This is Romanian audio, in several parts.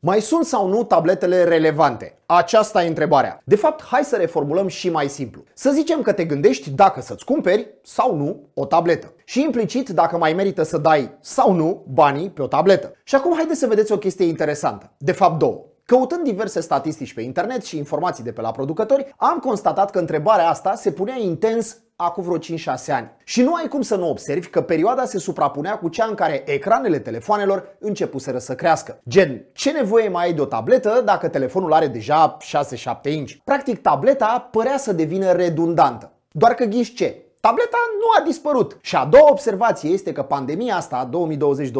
Mai sunt sau nu tabletele relevante? Aceasta e întrebarea. De fapt, hai să reformulăm și mai simplu. Să zicem că te gândești dacă să-ți cumperi sau nu o tabletă. Și implicit dacă mai merită să dai sau nu banii pe o tabletă. Și acum haideți să vedeți o chestie interesantă. De fapt două. Căutând diverse statistici pe internet și informații de pe la producători, am constatat că întrebarea asta se punea intens acum vreo 5-6 ani. Și nu ai cum să nu observi că perioada se suprapunea cu cea în care ecranele telefoanelor începuseră să crească. Gen, ce nevoie mai ai de o tabletă dacă telefonul are deja 6-7 inci? Practic, tableta părea să devină redundantă. Doar că ghiși ce? Tableta nu a dispărut. Și a doua observație este că pandemia asta a 2020-2021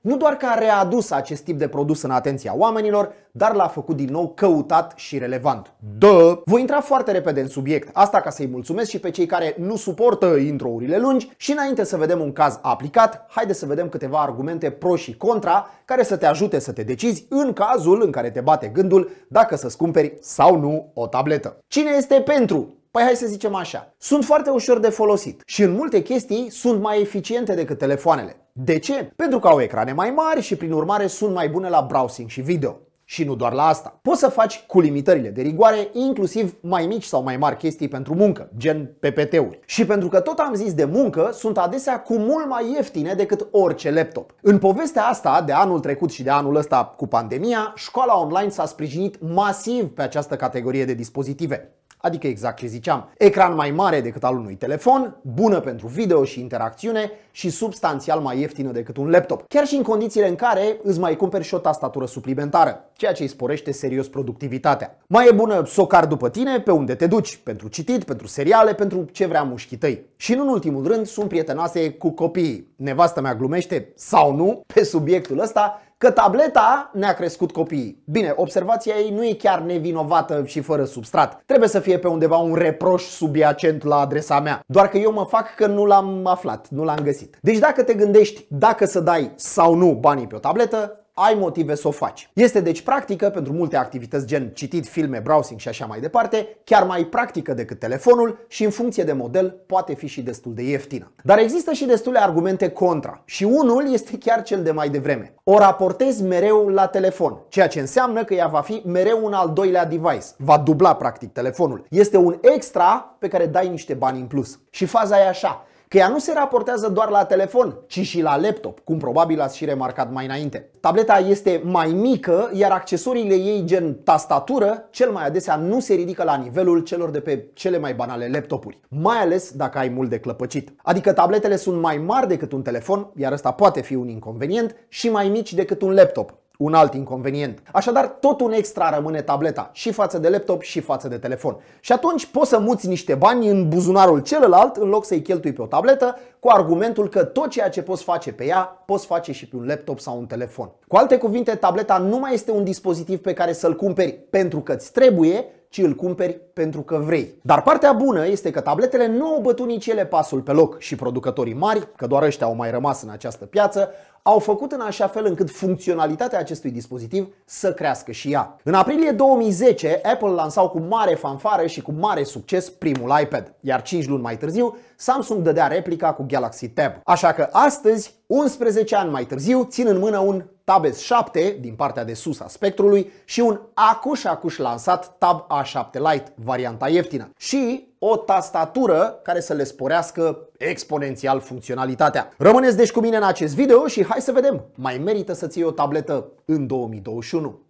nu doar că a readus acest tip de produs în atenția oamenilor, dar l-a făcut din nou căutat și relevant. Dă! Voi intra foarte repede în subiect, asta ca să-i mulțumesc și pe cei care nu suportă introurile lungi și înainte să vedem un caz aplicat, haide să vedem câteva argumente pro și contra care să te ajute să te decizi în cazul în care te bate gândul dacă să-ți cumperi sau nu o tabletă. Cine este pentru? Păi hai să zicem așa, sunt foarte ușor de folosit și în multe chestii sunt mai eficiente decât telefoanele. De ce? Pentru că au ecrane mai mari și prin urmare sunt mai bune la browsing și video. Și nu doar la asta. Poți să faci cu limitările de rigoare inclusiv mai mici sau mai mari chestii pentru muncă, gen PPT-uri. Și pentru că tot am zis de muncă, sunt adesea cu mult mai ieftine decât orice laptop. În povestea asta de anul trecut și de anul ăsta cu pandemia, școala online s-a sprijinit masiv pe această categorie de dispozitive adică exact ce ziceam, ecran mai mare decât al unui telefon, bună pentru video și interacțiune și substanțial mai ieftină decât un laptop, chiar și în condițiile în care îți mai cumperi și o tastatură suplimentară, ceea ce îi sporește serios productivitatea. Mai e bună socar după tine pe unde te duci, pentru citit, pentru seriale, pentru ce vrea mușchii tăi. Și nu în ultimul rând sunt prietenoase cu copiii. Nevastă mea glumește sau nu pe subiectul ăsta, că tableta ne-a crescut copiii. Bine, observația ei nu e chiar nevinovată și fără substrat. Trebuie să fim fie pe undeva un reproș subiacent la adresa mea. Doar că eu mă fac că nu l-am aflat, nu l-am găsit. Deci dacă te gândești dacă să dai sau nu banii pe o tabletă, ai motive să o faci. Este deci practică pentru multe activități gen citit filme, browsing și așa mai departe, chiar mai practică decât telefonul și în funcție de model poate fi și destul de ieftină. Dar există și destule argumente contra și unul este chiar cel de mai devreme. O raportezi mereu la telefon, ceea ce înseamnă că ea va fi mereu un al doilea device, va dubla practic telefonul. Este un extra pe care dai niște bani în plus. Și faza e așa, că ea nu se raportează doar la telefon, ci și la laptop, cum probabil ați și remarcat mai înainte. Tableta este mai mică, iar accesoriile ei gen tastatură cel mai adesea nu se ridică la nivelul celor de pe cele mai banale laptopuri, mai ales dacă ai mult de clăpăcit. Adică tabletele sunt mai mari decât un telefon, iar ăsta poate fi un inconvenient, și mai mici decât un laptop, un alt inconvenient. Așadar, tot un extra rămâne tableta, și față de laptop și față de telefon. Și atunci poți să muți niște bani în buzunarul celălalt în loc să-i cheltui pe o tabletă, cu argumentul că tot ceea ce poți face pe ea, poți face și pe un laptop sau un telefon. Cu alte cuvinte, tableta nu mai este un dispozitiv pe care să-l cumperi pentru că îți trebuie, ci îl cumperi pentru că vrei. Dar partea bună este că tabletele nu au bătut nici ele pasul pe loc și producătorii mari, că doar ăștia au mai rămas în această piață, au făcut în așa fel încât funcționalitatea acestui dispozitiv să crească și ea. În aprilie 2010, Apple lansau cu mare fanfară și cu mare succes primul iPad, iar 5 luni mai târziu, Samsung dădea replica cu Galaxy Tab. Așa că astăzi, 11 ani mai târziu, țin în mână un Tab S7 din partea de sus a spectrului și un acuș acuș lansat Tab A7 Lite, varianta ieftină. Și o tastatură care să le sporească exponențial funcționalitatea. Rămâneți deci cu mine în acest video și hai să vedem, mai merită să ții o tabletă în 2021.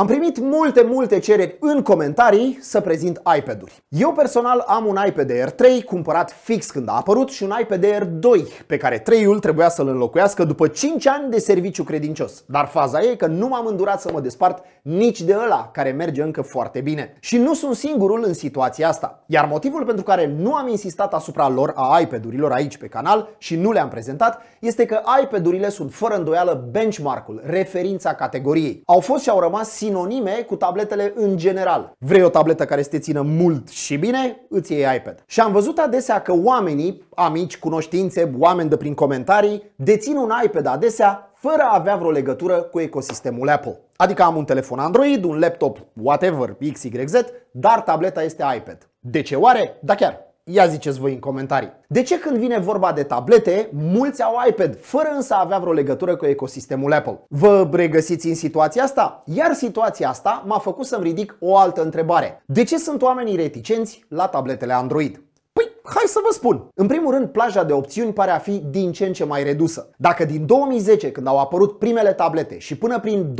Am primit multe, multe cereri în comentarii să prezint iPad-uri. Eu personal am un iPad Air 3 cumpărat fix când a apărut și un iPad Air 2 pe care 3-ul trebuia să-l înlocuiască după 5 ani de serviciu credincios. Dar faza e că nu m-am îndurat să mă despart nici de ăla care merge încă foarte bine. Și nu sunt singurul în situația asta. Iar motivul pentru care nu am insistat asupra lor a iPad-urilor aici pe canal și nu le-am prezentat este că iPad-urile sunt fără îndoială benchmark-ul, referința categoriei. Au fost și au rămas sinonime cu tabletele în general. Vrei o tabletă care să te țină mult și bine? Îți iei iPad. Și am văzut adesea că oamenii, amici, cunoștințe, oameni de prin comentarii, dețin un iPad adesea fără a avea vreo legătură cu ecosistemul Apple. Adică am un telefon Android, un laptop, whatever, XYZ, dar tableta este iPad. De ce oare? Da chiar, Ia ziceți voi în comentarii. De ce când vine vorba de tablete, mulți au iPad, fără însă a avea vreo legătură cu ecosistemul Apple? Vă regăsiți în situația asta? Iar situația asta m-a făcut să-mi ridic o altă întrebare. De ce sunt oamenii reticenți la tabletele Android? Păi, hai să vă spun. În primul rând, plaja de opțiuni pare a fi din ce în ce mai redusă. Dacă din 2010, când au apărut primele tablete și până prin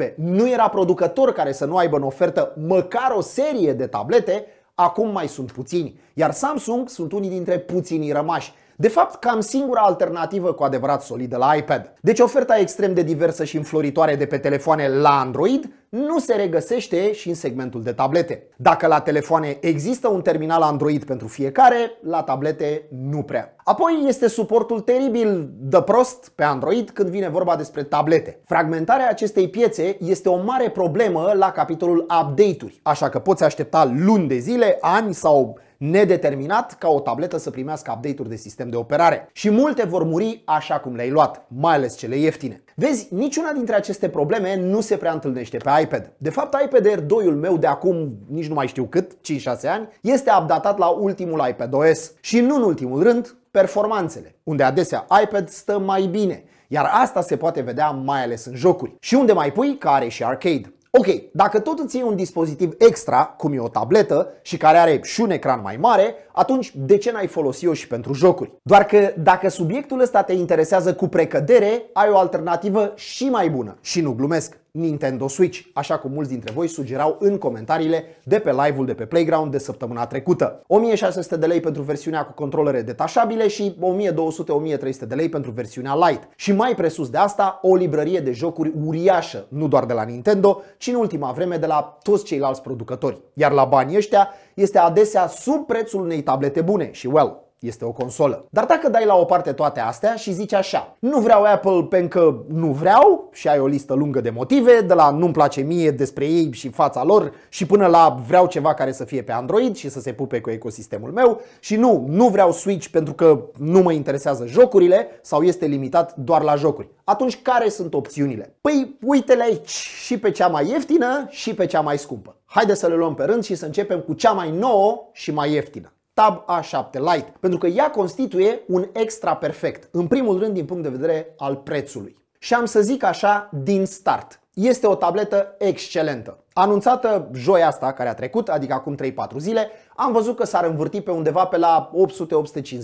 2014-2015 nu era producător care să nu aibă în ofertă măcar o serie de tablete, acum mai sunt puțini, iar Samsung sunt unii dintre puținii rămași. De fapt, cam singura alternativă cu adevărat solidă la iPad. Deci oferta extrem de diversă și înfloritoare de pe telefoane la Android nu se regăsește și în segmentul de tablete. Dacă la telefoane există un terminal Android pentru fiecare, la tablete nu prea. Apoi este suportul teribil de prost pe Android când vine vorba despre tablete. Fragmentarea acestei piețe este o mare problemă la capitolul update-uri, așa că poți aștepta luni de zile, ani sau nedeterminat ca o tabletă să primească update-uri de sistem de operare. Și multe vor muri așa cum le-ai luat, mai ales cele ieftine. Vezi, niciuna dintre aceste probleme nu se prea întâlnește pe iPad. De fapt, iPad Air 2-ul meu de acum, nici nu mai știu cât, 5-6 ani, este updatat la ultimul iPad OS. Și nu în ultimul rând, performanțele, unde adesea iPad stă mai bine, iar asta se poate vedea mai ales în jocuri. Și unde mai pui că are și arcade. Ok, dacă tot îți iei un dispozitiv extra, cum e o tabletă și care are și un ecran mai mare, atunci de ce n-ai folosi-o și pentru jocuri? Doar că dacă subiectul ăsta te interesează cu precădere, ai o alternativă și mai bună. Și nu glumesc. Nintendo Switch, așa cum mulți dintre voi sugerau în comentariile de pe live-ul de pe Playground de săptămâna trecută. 1600 de lei pentru versiunea cu controlere detașabile și 1200-1300 de lei pentru versiunea Lite. Și mai presus de asta, o librărie de jocuri uriașă, nu doar de la Nintendo, ci în ultima vreme de la toți ceilalți producători. Iar la banii ăștia este adesea sub prețul unei tablete bune și well, este o consolă. Dar dacă dai la o parte toate astea și zici așa, nu vreau Apple pentru că nu vreau și ai o listă lungă de motive, de la nu-mi place mie despre ei și fața lor și până la vreau ceva care să fie pe Android și să se pupe cu ecosistemul meu și nu, nu vreau Switch pentru că nu mă interesează jocurile sau este limitat doar la jocuri. Atunci care sunt opțiunile? Păi uite-le aici și pe cea mai ieftină și pe cea mai scumpă. Haide să le luăm pe rând și să începem cu cea mai nouă și mai ieftină. Tab A7 Lite, pentru că ea constituie un extra perfect, în primul rând din punct de vedere al prețului. Și am să zic așa din start. Este o tabletă excelentă. Anunțată joia asta care a trecut, adică acum 3-4 zile, am văzut că s-ar învârti pe undeva pe la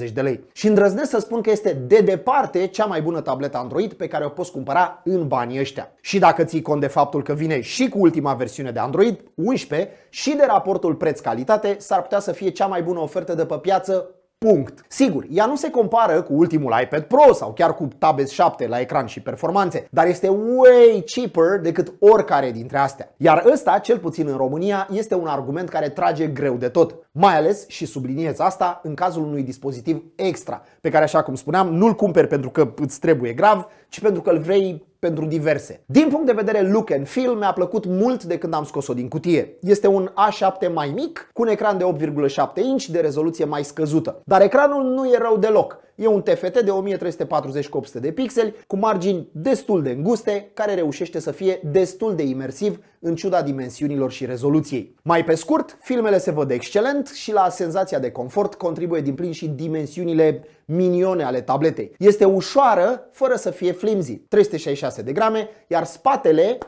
800-850 de lei. Și îndrăznesc să spun că este de departe cea mai bună tabletă Android pe care o poți cumpăra în banii ăștia. Și dacă ții cont de faptul că vine și cu ultima versiune de Android, 11, și de raportul preț-calitate, s-ar putea să fie cea mai bună ofertă de pe piață Punct. Sigur, ea nu se compară cu ultimul iPad Pro sau chiar cu Tab S7 la ecran și performanțe, dar este way cheaper decât oricare dintre astea. Iar ăsta, cel puțin în România, este un argument care trage greu de tot, mai ales și subliniez asta în cazul unui dispozitiv extra, pe care așa cum spuneam, nu-l cumperi pentru că îți trebuie grav, ci pentru că îl vrei pentru diverse. Din punct de vedere look and feel, mi-a plăcut mult de când am scos-o din cutie. Este un A7 mai mic, cu un ecran de 8,7 inch de rezoluție mai scăzută. Dar ecranul nu e rău deloc. E un TFT de 1340 cu 800 de pixeli, cu margini destul de înguste, care reușește să fie destul de imersiv în ciuda dimensiunilor și rezoluției. Mai pe scurt, filmele se văd excelent și la senzația de confort contribuie din plin și dimensiunile minione ale tabletei. Este ușoară, fără să fie flimsy, 366 de grame, iar spatele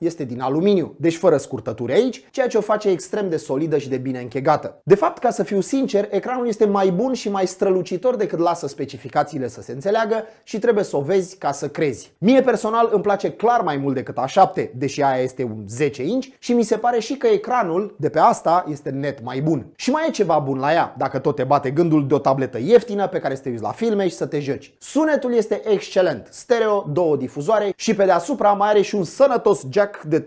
este din aluminiu, deci fără scurtături aici, ceea ce o face extrem de solidă și de bine închegată. De fapt, ca să fiu sincer, ecranul este mai bun și mai strălucitor decât lasă specificațiile să se înțeleagă și trebuie să o vezi ca să crezi. Mie personal îmi place clar mai mult decât A7, deși aia este un 10 inch și mi se pare și că ecranul de pe asta este net mai bun. Și mai e ceva bun la ea, dacă tot te bate gândul de o tabletă ieftină pe care să te uiți la filme și să te joci. Sunetul este excelent, stereo, două difuzoare și pe deasupra mai are și un sănătos jack jack de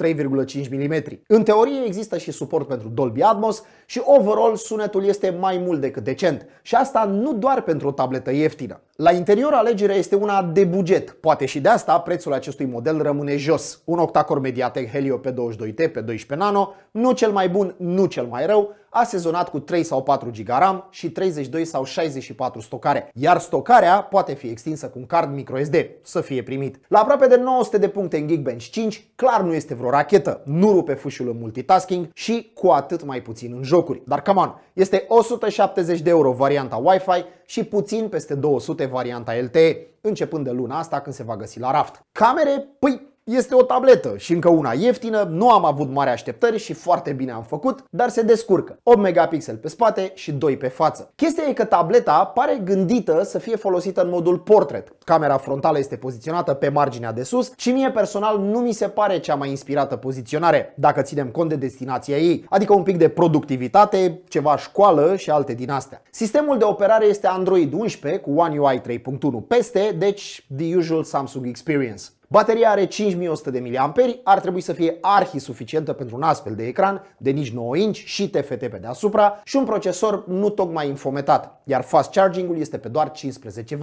3,5 mm. În teorie există și suport pentru Dolby Atmos și overall sunetul este mai mult decât decent și asta nu doar pentru o tabletă ieftină. La interior alegerea este una de buget, poate și de asta prețul acestui model rămâne jos. Un octacore Mediatek Helio P22T pe 12 nano, nu cel mai bun, nu cel mai rău, asezonat cu 3 sau 4 GB RAM și 32 sau 64 stocare, iar stocarea poate fi extinsă cu un card microSD, să fie primit. La aproape de 900 de puncte în Geekbench 5, clar nu este vreo rachetă, nu rupe fâșul în multitasking și cu atât mai puțin în jocuri. Dar come on, este 170 de euro varianta Wi-Fi și puțin peste 200 varianta LTE, începând de luna asta când se va găsi la raft. Camere? Păi este o tabletă și încă una ieftină, nu am avut mari așteptări și foarte bine am făcut, dar se descurcă. 8 megapixel pe spate și 2 pe față. Chestia e că tableta pare gândită să fie folosită în modul portrait. Camera frontală este poziționată pe marginea de sus și mie personal nu mi se pare cea mai inspirată poziționare, dacă ținem cont de destinația ei, adică un pic de productivitate, ceva școală și alte din astea. Sistemul de operare este Android 11 cu One UI 3.1 peste, deci the usual Samsung experience. Bateria are 5100 de mAh, ar trebui să fie arhi suficientă pentru un astfel de ecran de nici 9 inch și TFT pe deasupra și un procesor nu tocmai infometat, iar fast charging-ul este pe doar 15W.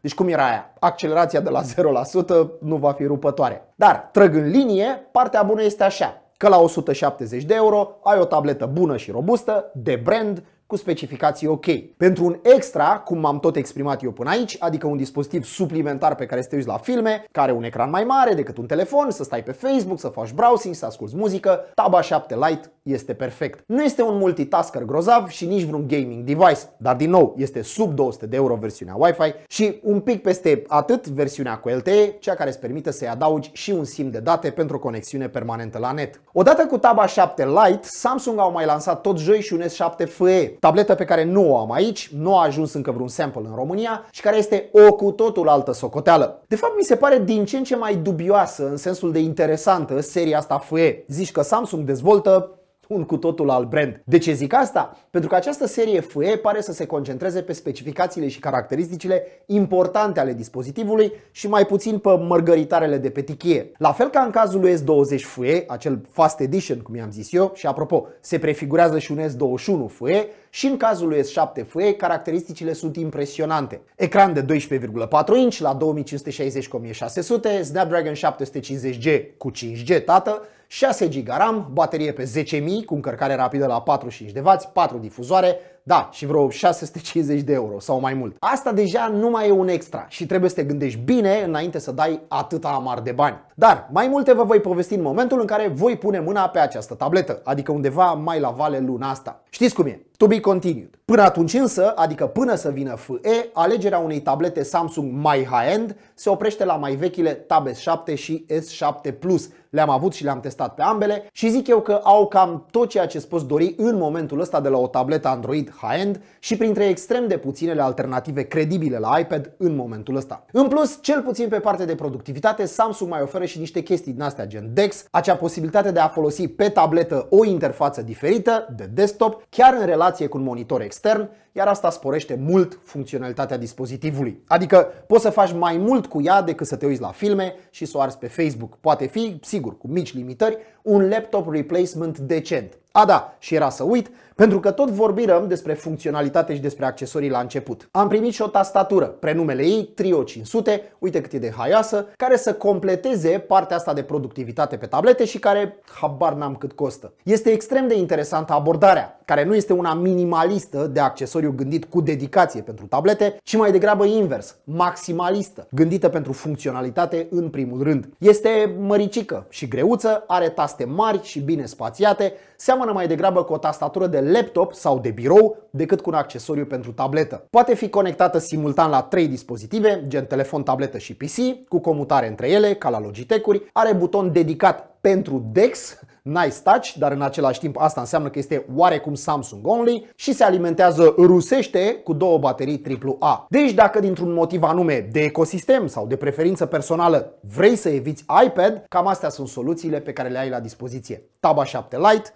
Deci cum era aia? Accelerația de la 0% nu va fi rupătoare. Dar, trăg în linie, partea bună este așa că la 170 de euro ai o tabletă bună și robustă, de brand, cu specificații ok. Pentru un extra, cum m-am tot exprimat eu până aici, adică un dispozitiv suplimentar pe care să te uiți la filme, care un ecran mai mare decât un telefon, să stai pe Facebook, să faci browsing, să asculti muzică, Taba 7 Lite este perfect. Nu este un multitasker grozav și nici vreun gaming device, dar din nou este sub 200 de euro versiunea Wi-Fi și un pic peste atât versiunea cu LTE, cea care îți permite să-i adaugi și un sim de date pentru o conexiune permanentă la net. Odată cu Taba 7 Lite, Samsung au mai lansat tot joi și un S7 FE, tabletă pe care nu o am aici, nu a ajuns încă vreun sample în România și care este o cu totul altă socoteală. De fapt, mi se pare din ce în ce mai dubioasă, în sensul de interesantă, seria asta FE. Zici că Samsung dezvoltă un cu totul alt brand. De ce zic asta? Pentru că această serie FE pare să se concentreze pe specificațiile și caracteristicile importante ale dispozitivului și mai puțin pe mărgăritarele de pe tichie. La fel ca în cazul lui S20 FE, acel Fast Edition, cum i-am zis eu, și apropo, se prefigurează și un S21 FE, și în cazul lui S7 FE, caracteristicile sunt impresionante. Ecran de 12,4 inch la 2560 x 1600, Snapdragon 750G cu 5G tată, 6 GB RAM, baterie pe 10.000 cu încărcare rapidă la 45 de W, 4 difuzoare, da, și vreo 650 de euro sau mai mult. Asta deja nu mai e un extra și trebuie să te gândești bine înainte să dai atâta amar de bani. Dar mai multe vă voi povesti în momentul în care voi pune mâna pe această tabletă, adică undeva mai la vale luna asta. Știți cum e? To be continued. Până atunci însă, adică până să vină FE, alegerea unei tablete Samsung mai high-end se oprește la mai vechile Tab S7 și S7 Plus. Le-am avut și le-am testat pe ambele și zic eu că au cam tot ceea ce poți dori în momentul ăsta de la o tabletă Android high-end și printre extrem de puținele alternative credibile la iPad în momentul ăsta. În plus, cel puțin pe partea de productivitate, Samsung mai oferă și niște chestii din astea gen DeX, acea posibilitate de a folosi pe tabletă o interfață diferită de desktop, chiar în relație relație cu un monitor extern, iar asta sporește mult funcționalitatea dispozitivului. Adică poți să faci mai mult cu ea decât să te uiți la filme și să o arzi pe Facebook. Poate fi, sigur, cu mici limitări, un laptop replacement decent. A da, și era să uit, pentru că tot vorbim despre funcționalitate și despre accesorii la început. Am primit și o tastatură, prenumele ei Trio 500, uite cât e de haioasă, care să completeze partea asta de productivitate pe tablete și care habar n-am cât costă. Este extrem de interesantă abordarea, care nu este una minimalistă de accesoriu gândit cu dedicație pentru tablete, ci mai degrabă invers, maximalistă, gândită pentru funcționalitate în primul rând. Este măricică și greuță, are taste mari și bine spațiate, seamănă mai degrabă cu o tastatură de laptop sau de birou decât cu un accesoriu pentru tabletă. Poate fi conectată simultan la trei dispozitive, gen telefon, tabletă și PC, cu comutare între ele, ca la Logitech-uri, are buton dedicat pentru DeX, nice touch, dar în același timp asta înseamnă că este oarecum Samsung only și se alimentează rusește cu două baterii AAA. Deci dacă dintr-un motiv anume de ecosistem sau de preferință personală vrei să eviți iPad, cam astea sunt soluțiile pe care le ai la dispoziție. Taba 7 Lite,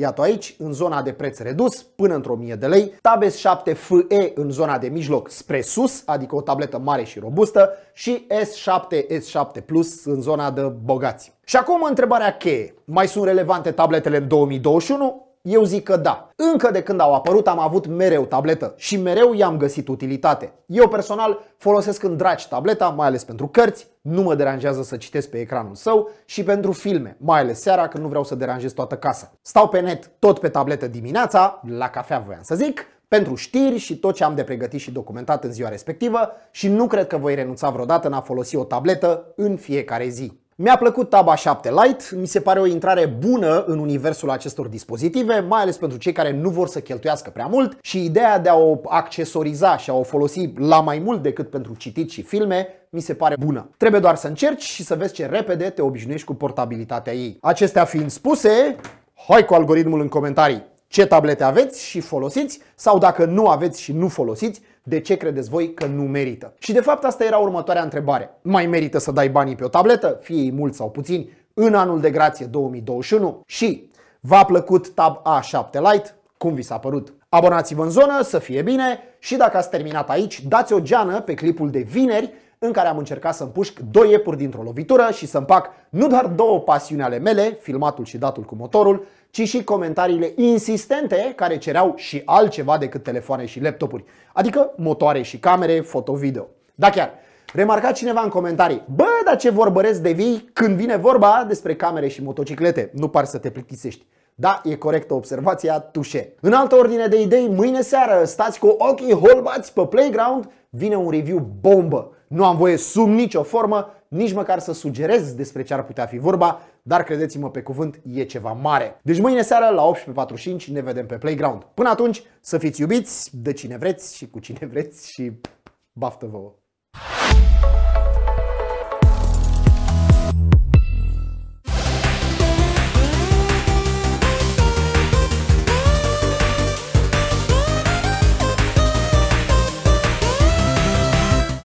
Iată aici, în zona de preț redus, până într-o 1000 de lei, Tabes 7 FE în zona de mijloc spre sus, adică o tabletă mare și robustă, și S7, S7 Plus în zona de bogați. Și acum întrebarea cheie. Mai sunt relevante tabletele în 2021? Eu zic că da. Încă de când au apărut am avut mereu tabletă și mereu i-am găsit utilitate. Eu personal folosesc în dragi tableta, mai ales pentru cărți, nu mă deranjează să citesc pe ecranul său și pentru filme, mai ales seara când nu vreau să deranjez toată casa. Stau pe net tot pe tabletă dimineața, la cafea voiam să zic, pentru știri și tot ce am de pregătit și documentat în ziua respectivă și nu cred că voi renunța vreodată în a folosi o tabletă în fiecare zi. Mi-a plăcut Taba 7 Lite, mi se pare o intrare bună în universul acestor dispozitive, mai ales pentru cei care nu vor să cheltuiască prea mult și ideea de a o accesoriza și a o folosi la mai mult decât pentru citit și filme mi se pare bună. Trebuie doar să încerci și să vezi ce repede te obișnuiești cu portabilitatea ei. Acestea fiind spuse, hai cu algoritmul în comentarii ce tablete aveți și folosiți sau dacă nu aveți și nu folosiți, de ce credeți voi că nu merită? Și de fapt asta era următoarea întrebare. Mai merită să dai banii pe o tabletă, fie ei mulți sau puțini, în anul de grație 2021? Și v-a plăcut Tab A7 Lite? Cum vi s-a părut? Abonați-vă în zonă, să fie bine și dacă ați terminat aici, dați o geană pe clipul de vineri în care am încercat să împușc doi iepuri dintr-o lovitură și să împac nu doar două pasiuni ale mele, filmatul și datul cu motorul, ci și comentariile insistente care cereau și altceva decât telefoane și laptopuri, adică motoare și camere, foto-video. Da chiar, remarca cineva în comentarii, bă, dar ce vorbăresc de vii când vine vorba despre camere și motociclete, nu par să te plictisești. Da, e corectă observația, tușe. În altă ordine de idei, mâine seară stați cu ochii holbați pe playground, vine un review bombă. Nu am voie sub nicio formă, nici măcar să sugerez despre ce ar putea fi vorba, dar credeți-mă pe cuvânt, e ceva mare. Deci mâine seară la 18.45 ne vedem pe playground. Până atunci, să fiți iubiți de cine vreți și cu cine vreți și baftă vouă!